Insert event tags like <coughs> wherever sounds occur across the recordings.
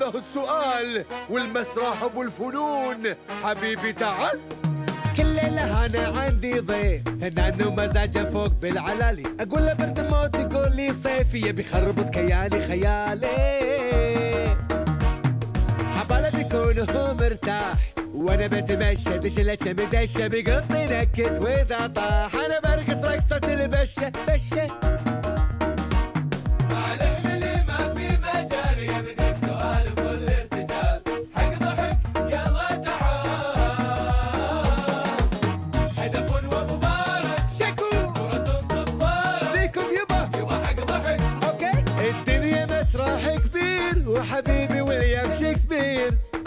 هو السؤال والمسرح ابو الفنون حبيبي تعال كل ليلة أنا عندي ضيف فنان ومزاجه فوق بالعلالي أقول له برد موت يقول لي صيفي يبي يخربط كياني خيالي حباله بيكون هو مرتاح وانا بتمشى دشلتشه مدشه بقط نكت واذا طاح انا برقص رقصه البشه بشه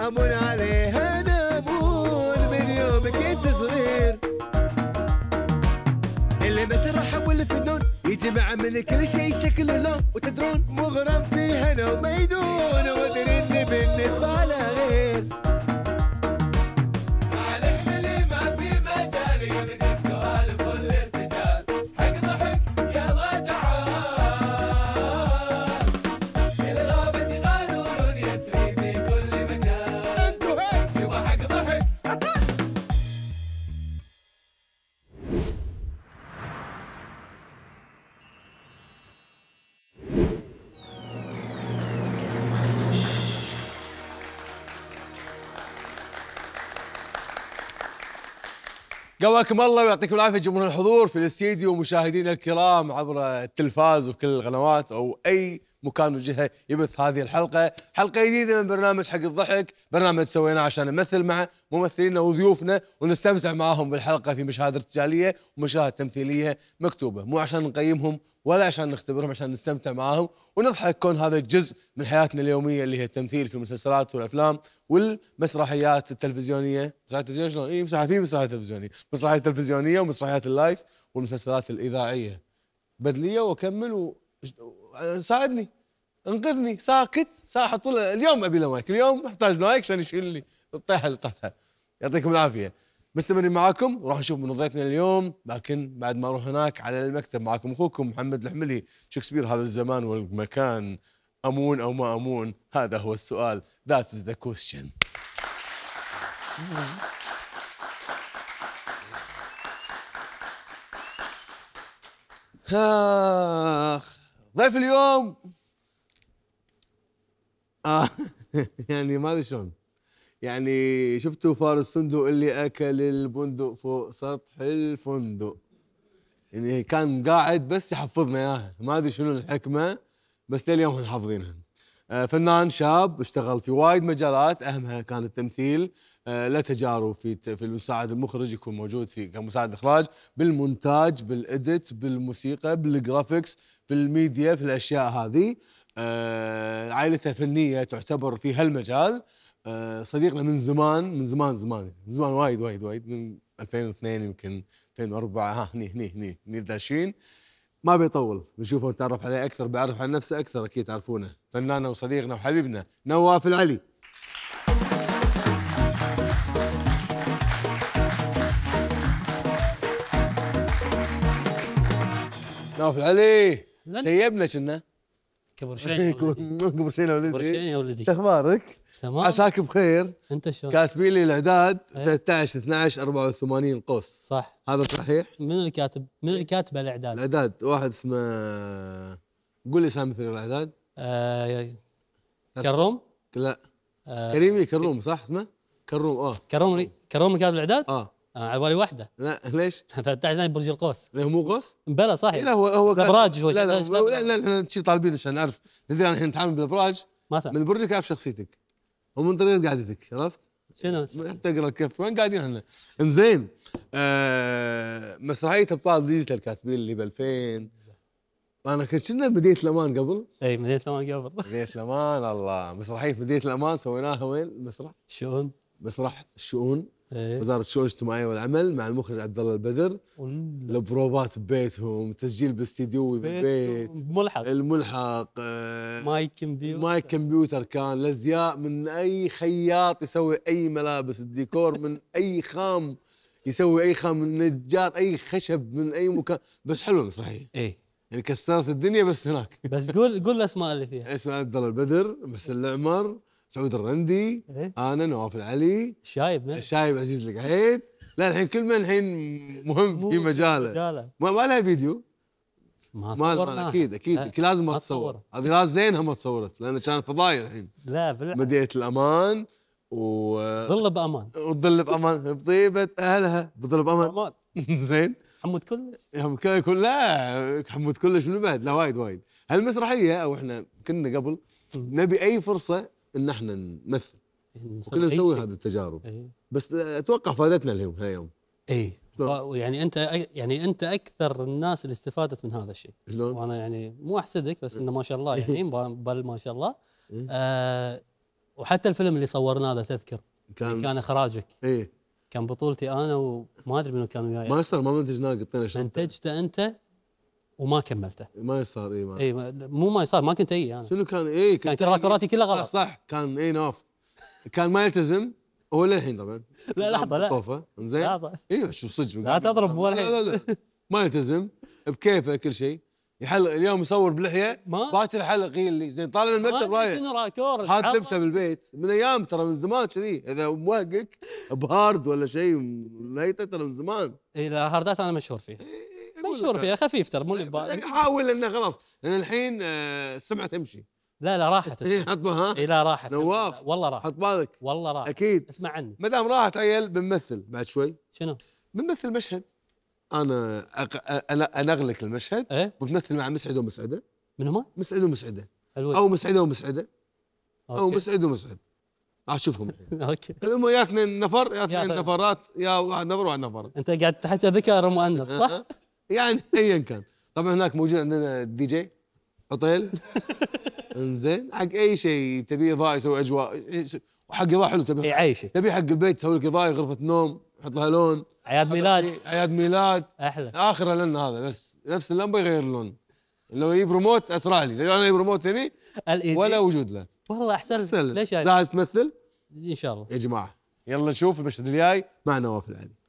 amor قواكم الله ويعطيكم العافيه جمهور الحضور في الاستديو ومشاهدينا الكرام عبر التلفاز وكل القنوات او اي مكان وجهه يبث هذه الحلقه، حلقه جديده من برنامج حق الضحك، برنامج سويناه عشان نمثل مع ممثلينا وضيوفنا ونستمتع معاهم بالحلقه في مشاهد ارتجاليه ومشاهد تمثيليه مكتوبه، مو عشان نقيمهم ولا عشان نختبرهم عشان نستمتع معاهم ونضحك كون هذا جزء من حياتنا اليوميه اللي هي التمثيل في المسلسلات والافلام والمسرحيات التلفزيونيه مسرحيات التلفزيون شلون؟ اي مسرحيات في مسرحيات تلفزيونيه مسرحيات تلفزيونيه ومسرحيات اللايف والمسلسلات الاذاعيه بدليه واكمل و... ساعدني انقذني ساكت ساحط اليوم ابي له مايك اليوم احتاج لايك عشان يشيل لي الطيحه اللي طحتها يعطيكم العافيه مستمرين معاكم وراح نشوف من ضيفنا اليوم لكن بعد ما نروح هناك على المكتب معاكم اخوكم محمد الحملي شكسبير هذا الزمان والمكان امون او ما امون هذا هو السؤال ذات ذا كويستشن اخ ضيف اليوم آه <laughs> يعني ما ادري شلون يعني شفتوا فارس صندوق اللي اكل البندق فوق سطح الفندق يعني كان قاعد بس يحفظنا اياها ما ادري شنو الحكمه بس لليوم احنا حافظينها آه، فنان شاب اشتغل في وايد مجالات اهمها كان التمثيل له آه، تجارب في في المساعد المخرج يكون موجود في كمساعد اخراج بالمونتاج بالاديت بالموسيقى بالجرافيكس في الميديا في الاشياء هذه آه، عائلته فنيه تعتبر في هالمجال آه، صديقنا من زمان من زمان زمان من زمان وايد وايد وايد من 2002 يمكن 2004 ها هني هني هني هني داشين ما بيطول بنشوفه نتعرف عليه اكثر بعرف عن نفسه اكثر اكيد تعرفونه فناننا وصديقنا وحبيبنا نواف العلي نواف العلي تيبنا كنا كبر شين <laughs> كبر شين يا ولدي شو اخبارك؟ تمام عساك بخير انت شلون كاتبين لي الاعداد 13 12 84 قوس صح هذا صحيح من اللي كاتب من اللي كاتب الاعداد الاعداد واحد اسمه قول لي سامي في الاعداد آه... كروم لا آه... كريمي كروم صح اسمه كروم اه كروم لي... كروم اللي كاتب الاعداد اه آه على بالي واحده لا ليش؟ 13 <laughs> زين برج القوس لا مو قوس؟ بلى صحيح لا هو هو الابراج شوي لا لا لا, احنا طالبين عشان نعرف تدري الحين نتعامل بالابراج ما سمع من برجك اعرف شخصيتك ومن طريق قعدتك عرفت؟ شنو؟ تقرا الكف وين قاعدين احنا؟ انزين آه مسرحيه ابطال ديجيتال كاتبين اللي ب 2000 انا شنو مدينه الامان قبل اي مدينه الامان قبل مدينه الامان الله مسرحيه مدينه الامان سويناها وين المسرح؟ شؤون مسرح الشؤون أيه؟ وزاره الشؤون الاجتماعيه والعمل مع المخرج عبد الله البدر البروبات ببيتهم تسجيل بالاستديو بالبيت الملحق الملحق آه، مايك كمبيوتر مايك كمبيوتر كان الازياء من اي خياط يسوي اي ملابس الديكور من اي خام يسوي اي خام من نجار اي خشب من اي مكان بس حلوه المسرحيه ايه يعني كسرت الدنيا بس هناك بس قول قول الاسماء اللي فيها اسم عبد الله البدر محسن العمر سعود الرندي إيه. انا نواف العلي الشايب الشايب عزيز القعيد لا الحين كل من الحين مهم في مجاله مجاله ما لها فيديو ما صورنا اكيد اكيد إيه. لا. لازم ما تصور هذه لازم زينها ما تصورت لان كانت فضايا الحين لا بالعكس مدينه الامان و ظل بامان وظل بامان بطيبه اهلها بظل بامان <laughs> زين حمود كلش حمود كلش لا حمود كلش من بعد لا وايد وايد هالمسرحيه او احنا كنا قبل نبي اي فرصه ان احنا نمثل كنا إيه، نسوي هذه التجارب أيه. بس اتوقع فادتنا اليوم هاليوم اي يعني انت يعني انت اكثر الناس اللي استفادت من هذا الشيء شلون؟ وانا يعني مو احسدك بس انه ما شاء الله <laughs> يعني بل ما شاء الله إيه. آه وحتى الفيلم اللي صورناه اذا تذكر كان كان اخراجك اي كان بطولتي انا وما ادري منو كان وياي ما ما منتجناه قطينا منتجته انت وما كملته ما يصار اي ما اي مو ما يصار ما كنت اي انا شنو كان اي كان يعني راكوراتي كلها غلط صح كان اي نوف كان ما يلتزم هو للحين طبعا لا لحظه لا طوفه زين اي شو صدق لا تضرب ولا لا لا لا ما يلتزم بكيفه كل شيء يحلق اليوم يصور بلحيه باكر حلق هي اللي زين طالع من المكتب رايح شنو راكور حاط لبسه بالبيت من ايام ترى من زمان كذي اذا موهقك بهارد ولا شيء ترى من زمان اي لا هاردات انا مشهور فيه مشهور فيها خفيف ترى مو اللي حاول انه خلاص لان الحين آه، السمعه تمشي لا لا راحت اي حط ها اي لا راحت نواف والله راحت حط بالك والله راحت اكيد اسمع عني ما دام راحت عيل بنمثل بعد شوي شنو؟ بنمثل مشهد انا أق... انا انغلك المشهد ايه؟ وبنمثل مع مسعد ومسعده من هما؟ مسعد ومسعده حلوة. او مسعده ومسعده أوكي. او مسعد ومسعد راح تشوفهم <laughs> اوكي هم يا اثنين نفر يا اثنين نفرات يا واحد نفر وواحد نفر انت قاعد تحكي ذكر مؤنث صح؟ أه، أه. يعني <laughs> ايا كان طبعا هناك موجود عندنا الدي جي عطيل <laughs> انزين حق اي شيء تبي اضاءه يسوي اجواء وحق اضاءه حلو تبي يعيشك تبي حق البيت تسوي لك اضاءه غرفه نوم حط لها لون اعياد ميلاد اعياد ميلاد احلى اخر لنا هذا بس نفس اللمبه يغير اللون لو يجيب ريموت اسرع لي لو انا اجيب ريموت هني ولا وجود له والله احسن ليش يعني؟ جاهز تمثل؟ ان شاء الله يا جماعه يلا نشوف المشهد الجاي مع نواف العلي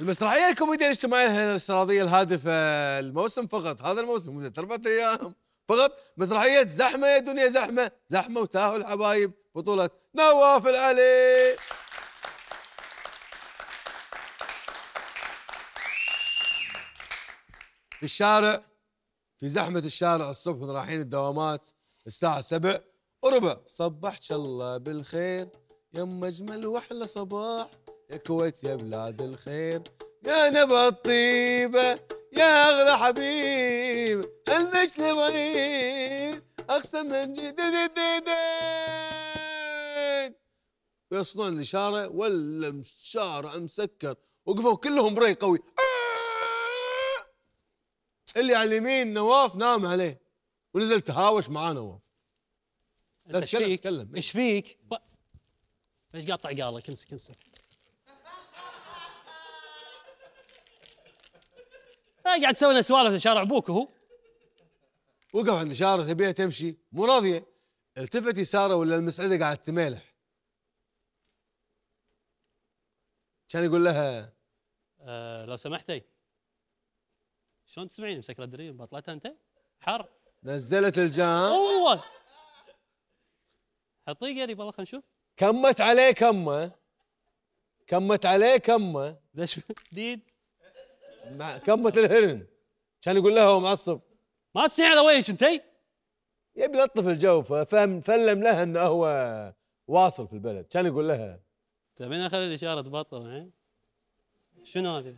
المسرحيه الكوميديه الاجتماعيه الاستراضيه الهادفه الموسم فقط هذا الموسم مدة اربع ايام فقط مسرحيه زحمه يا دنيا زحمه زحمه وتاهوا الحبايب بطوله نواف العلي في الشارع في زحمه الشارع الصبح رايحين الدوامات الساعه 7 وربع صبحك الله بالخير يا اجمل واحلى صباح يا كويت يا بلاد الخير يا نبى الطيبة يا أغلى حبيب المش بغير أقسم من جديد ويصلون الإشارة ولا الشارع مسكر وقفوا كلهم بريق قوي آه! اللي على اليمين نواف نام عليه ونزل تهاوش معاه نواف ايش فيك؟ ايش فيك؟ ايش قاطع قالك امسك امسك قاعد تسوي لنا سوالف شارع ابوك هو وقف عند شارع تبيها تمشي مو راضيه التفت يساره ولا المسعده قاعد تمالح كان يقول لها أه لو سمحتي شلون تسمعين مسكره الدريم بطلتها انت حر نزلت الجام والله حطيه قريب والله خلينا نشوف كمت عليه كمه كمت عليه كمه ليش <laughs> ديد مع الهرن عشان يقول لها هو معصب ما تصيح على وجهك انتي يبي يلطف الجو فهم فلم لها انه هو واصل في البلد عشان يقول لها تبين طيب، اخذ الاشاره تبطل الحين شنو هذه؟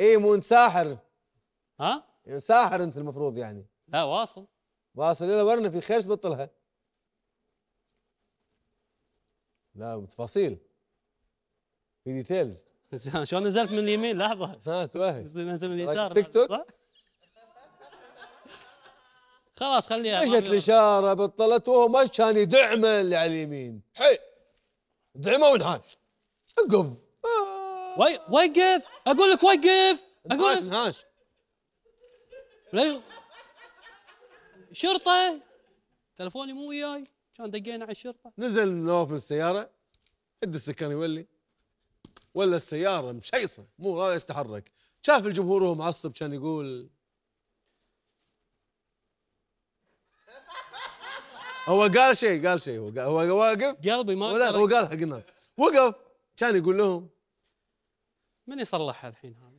اي مو انت ساحر ها؟ يعني ساحر انت المفروض يعني لا واصل واصل اذا ورنا في خير تبطلها لا تفاصيل في ديتيلز <laughs> شلون نزلت من اليمين لحظه <laughs> ها واحد نزل من اليسار تيك توك خلاص خليها مشت الاشاره بطلت وهو ما كان يدعمه اللي على اليمين حي دعمه ونهاش وقف آه. وي وقف اقول لك وقف اقول لك نهاش شرطه تلفوني مو وياي كان دقينا على الشرطه نزل نواف من السياره اد السكان يولي ولا السياره مشيصه مو راضي يتحرك شاف الجمهور وهو معصب كان يقول هو قال شيء قال شيء هو هو واقف قلبي ما ولا هو قال حق الناس وقف كان يقول لهم من يصلحها الحين هذه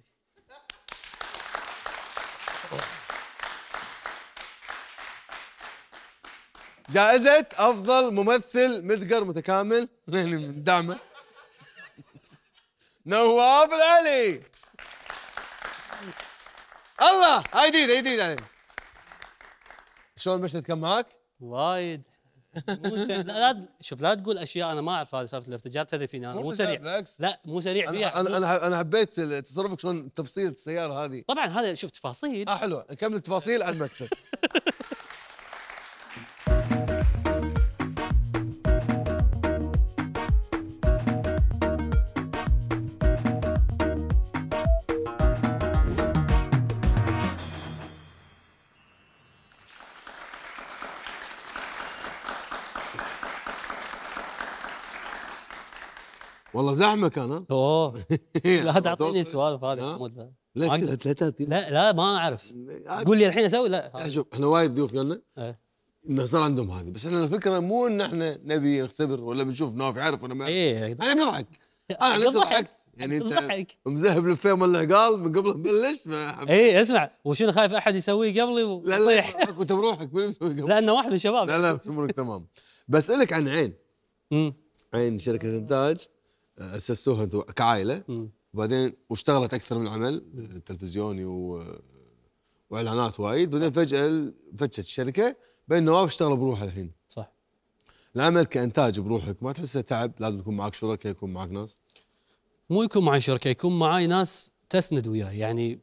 جائزة أفضل ممثل مذكر متكامل <laughs> من دعمه نواف العلي الله هاي جديده جديده علي شلون المشهد كان معك؟ وايد مو سريع لا, شوف لا تقول اشياء انا ما اعرف هذه سالفه الارتجال تدري فيني انا مو سريع بالعكس لا مو سريع فيها انا انا انا حبيت تصرفك شلون تفصيل السياره هذه طبعا هذا شوف تفاصيل اه حلوه نكمل تفاصيل على المكتب <laughs> والله زحمه كان اوه <laughs> لا تعطيني فادي هذا ليش لا لا لا ما اعرف تقول آه. لي الحين اسوي لا شوف احنا وايد ضيوف قلنا إيه. انه صار عندهم هذه بس احنا الفكره مو ان احنا نبي نختبر ولا بنشوف نواف يعرف ولا ما ايه احنا بنضحك <laughs> انا نفسي ضحكت يعني انت مذهب ولا قال من قبل بلشت اي اسمع وشنو خايف احد يسويه قبلي ويطيح لا كنت بروحك من مسوي قبلي لانه واحد من الشباب لا لا امورك تمام بسالك عن عين عين شركه انتاج اسستوها انتم كعائله وبعدين واشتغلت اكثر من عمل آه، تلفزيوني و... آه، واعلانات وايد بعدين فجاه فتشت الشركه بين نواف اشتغل بروحه الحين صح العمل كانتاج بروحك ما تحسه تعب لازم يكون معك شركاء يكون معك ناس مو يكون معي شركاء يكون معي ناس تسند وياي يعني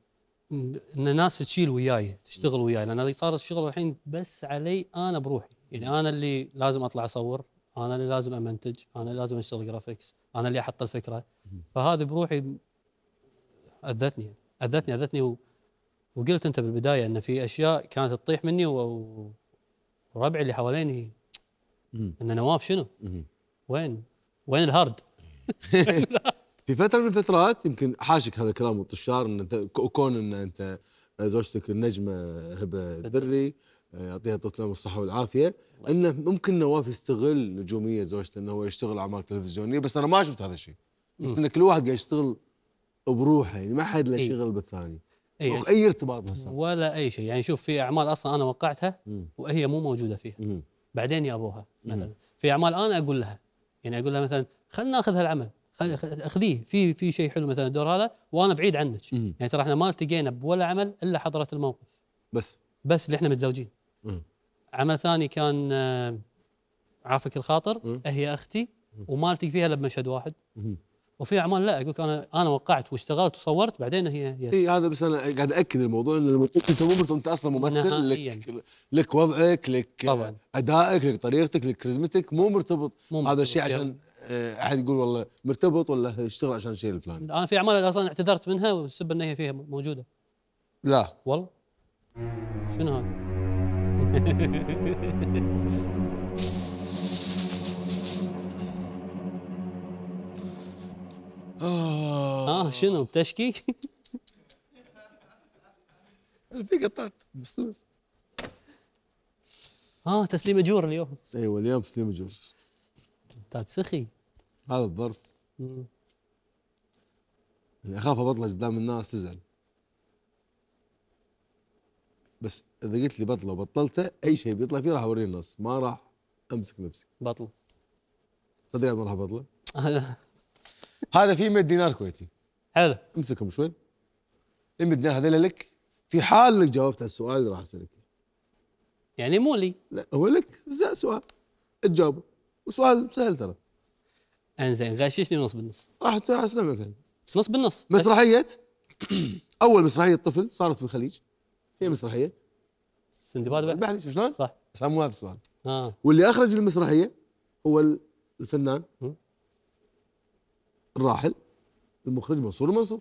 ان ناس تشيل وياي تشتغل وياي لان صار الشغل الحين بس علي انا بروحي يعني انا اللي لازم اطلع اصور انا اللي لازم امنتج انا اللي لازم اشتغل جرافيكس انا اللي احط الفكره فهذه بروحي اذتني اذتني اذتني و... وقلت انت بالبدايه ان في اشياء كانت تطيح مني و... وربعي اللي حواليني ان نواف شنو؟ وين؟ وين الهارد؟ <laughs> في فتره من الفترات يمكن حاشك هذا الكلام والطشار ان انت كون ان انت زوجتك النجمه هبه الدري يعطيها توتنهام الصحه والعافيه انه ممكن نواف يستغل نجوميه زوجته انه هو يشتغل اعمال تلفزيونيه بس انا ما شفت هذا الشيء شفت ان كل واحد قاعد يشتغل بروحه يعني ما حد له إيه. شغل بالثاني اي يعني اي ارتباط بس ولا اي شيء يعني شوف في اعمال اصلا انا وقعتها وهي مو موجوده فيها بعدين يابوها مثلا في اعمال انا اقول لها يعني اقول لها مثلا خلينا ناخذ هالعمل اخذيه في في شيء حلو مثلا الدور هذا وانا بعيد عنك يعني ترى احنا ما التقينا بولا عمل الا حضرت الموقف بس بس اللي احنا متزوجين عمل ثاني كان آه، عافك الخاطر هي اختي وما التقي فيها لما شد واحد وفي اعمال لا اقول لك انا انا وقعت واشتغلت وصورت بعدين هي هي إيه هذا بس انا قاعد اكد الموضوع ان انت مو بس انت اصلا ممثل لك لك وضعك لك طبعا. ادائك لك طريقتك لك كاريزمتك مو مرتبط مو هذا الشيء عشان آه، احد يقول والله مرتبط ولا اشتغل عشان الشيء الفلاني انا في اعمال اصلا اعتذرت منها والسبب ان هي فيها موجوده لا والله شنو هذا؟ آه. اه شنو بتشكي؟ <laughs> في قطعت مستوى اه تسليم اجور اليوم ايوه اليوم تسليم اجور قطعت طيب، سخي هذا الظرف يعني اخاف ابطل قدام الناس تزعل بس اذا قلت لي بطله وبطلته اي شيء بيطلع فيه راح اوريه النص ما راح امسك نفسي بطل صدق ما راح بطله <laughs> هذا فيه 100 دينار كويتي حلو امسكهم شوي ال إيه 100 دينار هذول لك في حال انك جاوبت على السؤال اللي راح اسالك يعني مو لي لا هو لك سؤال تجاوبه وسؤال سهل ترى انزين غششني نص بالنص راح اسلمك نص بالنص مسرحيه <coughs> اول مسرحيه طفل صارت في الخليج هي مسرحيه سندباد البحري شلون؟ صح بس مو هذا السؤال آه. واللي اخرج المسرحيه هو الفنان الراحل المخرج منصور المنصور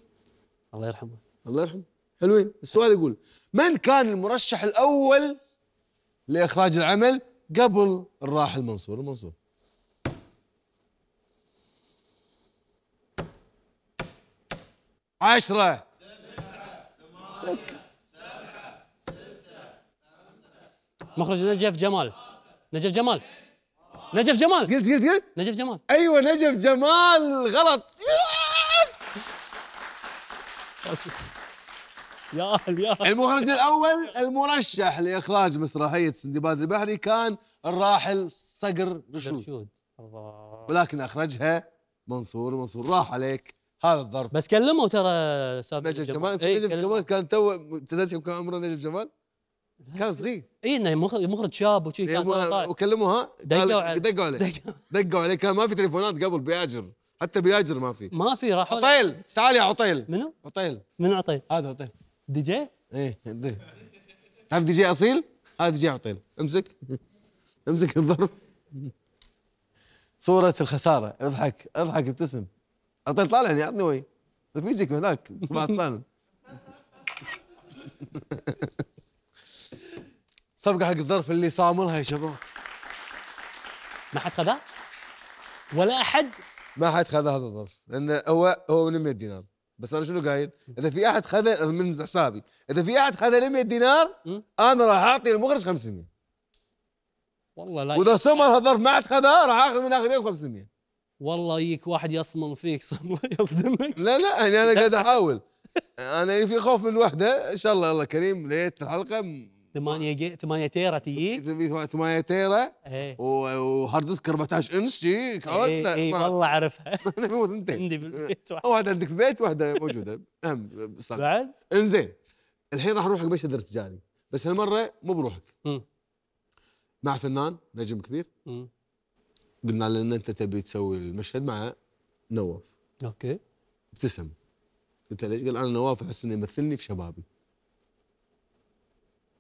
الله يرحمه الله يرحمه حلوين السؤال يقول من كان المرشح الاول لاخراج العمل قبل الراحل منصور المنصور عشرة مخرج نجف جمال نجف جمال نجف جمال قلت قلت قلت نجف جمال ايوه نجف جمال غلط يا اهل يا اهل المخرج الاول المرشح لاخراج مسرحيه سندباد البحري كان الراحل صقر رشود ولكن اخرجها منصور منصور راح عليك هذا الظرف بس كلمه ترى استاذ نجف جمال إيه، نجف جمال كان تو تدري كم كان عمره نجف جمال؟ كان صغير اي انه مخرج شاب وشي كان 13 وكلموها دقوا عليه دقوا عليه دقوا عليه كان ما في تليفونات قبل بياجر حتى بياجر ما في ما في راح عطيل تعال يا عطيل منو؟ عطيل منو عطيل؟ هذا عطيل دي جي؟ ايه دي تعرف دي جي اصيل؟ هذا دي جي عطيل امسك امسك الظرف صورة الخسارة اضحك اضحك ابتسم عطيل طالعني يعني عطني وي رفيجك هناك صباح صفقه حق الظرف اللي صاملها يا شباب ما حد خذها؟ ولا احد؟ ما حد خذ هذا الظرف لانه هو هو من 100 دينار بس انا شنو قايل؟ اذا في احد خذ من حسابي اذا في احد خذ 100 دينار انا راح اعطي المخرج 500 والله لا واذا سمر هذا الظرف ما حد خذاه راح اخذ من اخر يوم 500 والله يجيك واحد يصمم فيك <laughs> يصدمك لا لا يعني انا <laughs> قاعد احاول انا في خوف من وحده ان شاء الله الله كريم ليت الحلقه 8 جي 8 تيرا تي 8 تيرا وهارد ديسك 14 انش شي اي إيه، والله اعرفها <laughs> انا عندي بالبيت واحد واحده عندك في البيت واحده موجوده اهم بعد انزين الحين راح نروح حق مشهد الرجالي بس هالمره مو بروحك مع فنان نجم كبير قلنا له ان انت تبي تسوي المشهد مع نواف اوكي ابتسم قلت له ليش؟ قال انا نواف احس انه يمثلني في شبابي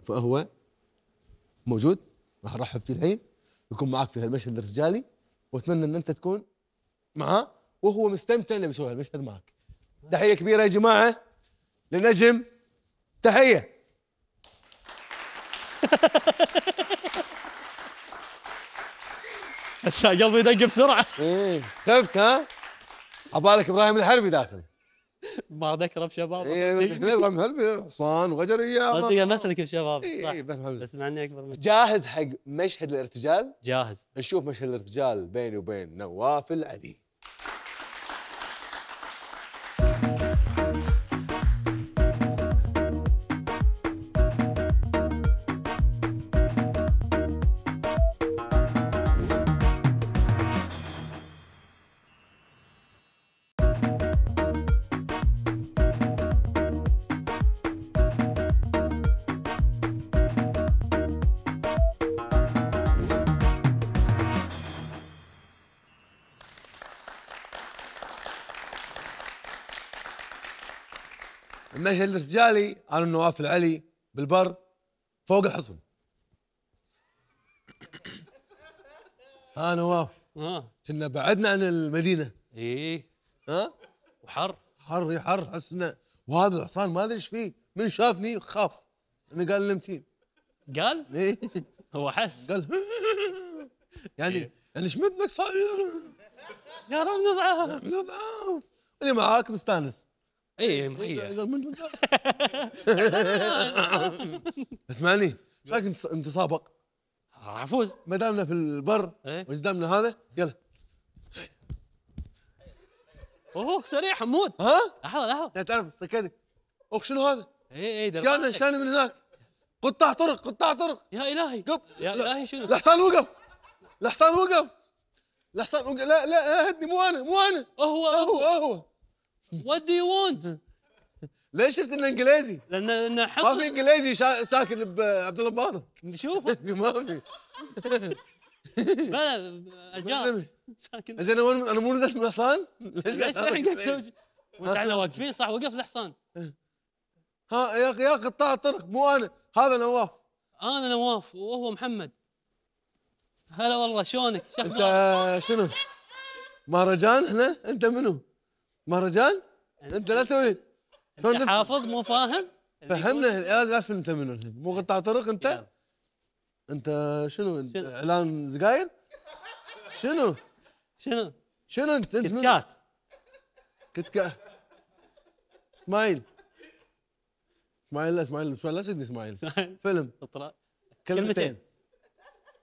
فهو موجود راح ارحب فيه الحين يكون معك في هالمشهد الرجالي واتمنى ان انت تكون معاه وهو مستمتع انه بيسوي هالمشهد معك تحيه كبيره يا جماعه لنجم تحيه هسه قلبي يدق بسرعه ايه خفت ها عبالك ابراهيم الحربي داخل ما ذكر بشباب نضرب هلب حصان وغجر اياه صدق مثلك بشباب إيه، صح بس مع اني اكبر منك جاهز حق مشهد الارتجال؟ جاهز نشوف مشهد الارتجال بيني وبين نواف العلي مشهد رجالي انا نواف العلي بالبر فوق الحصن <coughs> ها نواف ها كنا بعدنا عن المدينه ايه ها وحر حر حر حسنا وهذا الحصان ما ادري ايش فيه من شافني خاف انا قال نمتين قال؟ ايه هو حس قال <laughs> يعني إيه؟ يعني ايش مدنك يا رب نضعف نضعف اللي معاك مستانس ايه مخيه <laughs> اسمعني ايش رايك نتسابق؟ عفوز ما دامنا في البر إيه. وقدامنا هذا يلا اوه سريع حمود ها؟ لحظه لحظه تعرف السكادي اوه شنو هذا؟ اي اي إيه، شانا شانا من هناك قطاع طرق قطاع طرق يا الهي قف يا الهي شنو الحصان وقف الحصان وقف الحصان وقف لا لا لا هدني مو انا مو انا هو هو هو وات دو يو وونت ليش شفت انه انجليزي؟ لان انه حصن ما في انجليزي شا... ساكن بعبد الله مبارك شوف <laughs> ما في بلا لا اجانب ساكن زين انا انا مو نزلت من الحصان ليش قاعد تسوي وانت واقفين صح وقف الحصان ها يا اخي يا قطاع طرق مو انا هذا نواف انا نواف وهو محمد هلا والله شلونك؟ انت شنو؟ مهرجان احنا؟ انت منو؟ مهرجان؟ انت لا تسوي انت حافظ مو فاهم؟ فهمنا لا انت منو الحين مو قطع طرق انت؟ انت شنو اعلان سجاير؟ شنو؟ شنو؟ شنو انت؟ انت كت كتكات كتكات اسماعيل اسماعيل لا اسماعيل لا سيدني اسماعيل فيلم كلمتين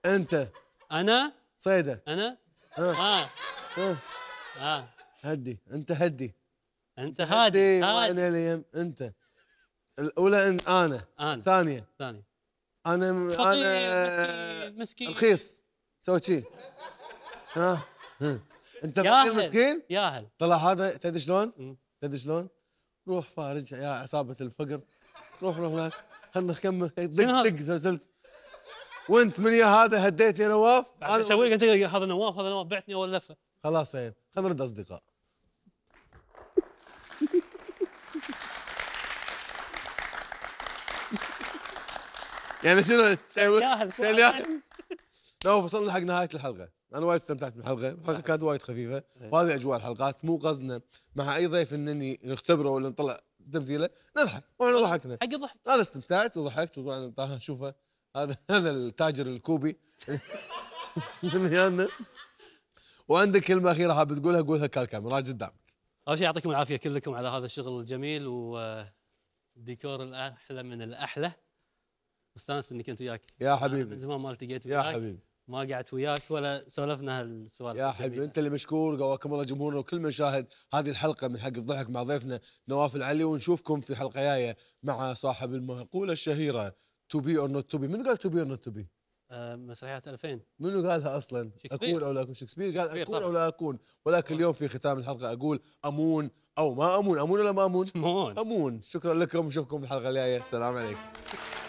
انت انا صيده انا اه اه, آه. آه. هدي انت هدي انت هادي هادي اليم انت الاولى ان انا انا ثانيه ثانيه انا انا مسكين رخيص سوي شي ها انت فقير مسكين ياهل طلع هذا تدري شلون؟ تدري شلون؟ روح فارج يا عصابه الفقر روح روح هناك خلنا نكمل دق دق سلسلت وانت من يا هذا هديتني نواف انا اسوي لك انت هذا نواف هذا نواف بعتني اول لفه خلاص عيب إيه. خلينا نرد اصدقاء يعني شنو شايل لا وصلنا حق نهايه الحلقه انا وايد استمتعت بالحلقه الحلقه كانت وايد خفيفه وهذه اجواء الحلقات مو قصدنا مع اي ضيف انني نختبره ولا نطلع تمثيله نضحك واحنا ضحكنا حق ضحك انا استمتعت وضحكت وطبعا شوفه هذا هذا التاجر الكوبي <laughs> من ويانا وعندك كلمه اخيره حاب تقولها قولها كالكام راجل قدامك اول شيء يعطيكم العافيه كلكم على هذا الشغل الجميل و ديكور الاحلى من الاحلى مستانس اني كنت وياك يا حبيبي من زمان ما التقيت وياك يا حبيبي ما قعدت وياك ولا سولفنا هالسوالف يا حبيبي انت اللي مشكور قواكم الله جمهورنا وكل مشاهد هذه الحلقه من حق الضحك مع ضيفنا نواف العلي ونشوفكم في حلقه جايه مع صاحب المقوله الشهيره تو بي اور نوت تو بي من قال تو بي اور نوت تو بي؟ مسرحيات 2000 منو قالها اصلا؟ اكون او لا اكون شكسبير قال اكون او لا اكون ولكن اليوم في ختام الحلقه اقول امون او ما امون امون ولا ما امون؟ امون امون شكرا لكم نشوفكم الحلقه الجايه السلام عليكم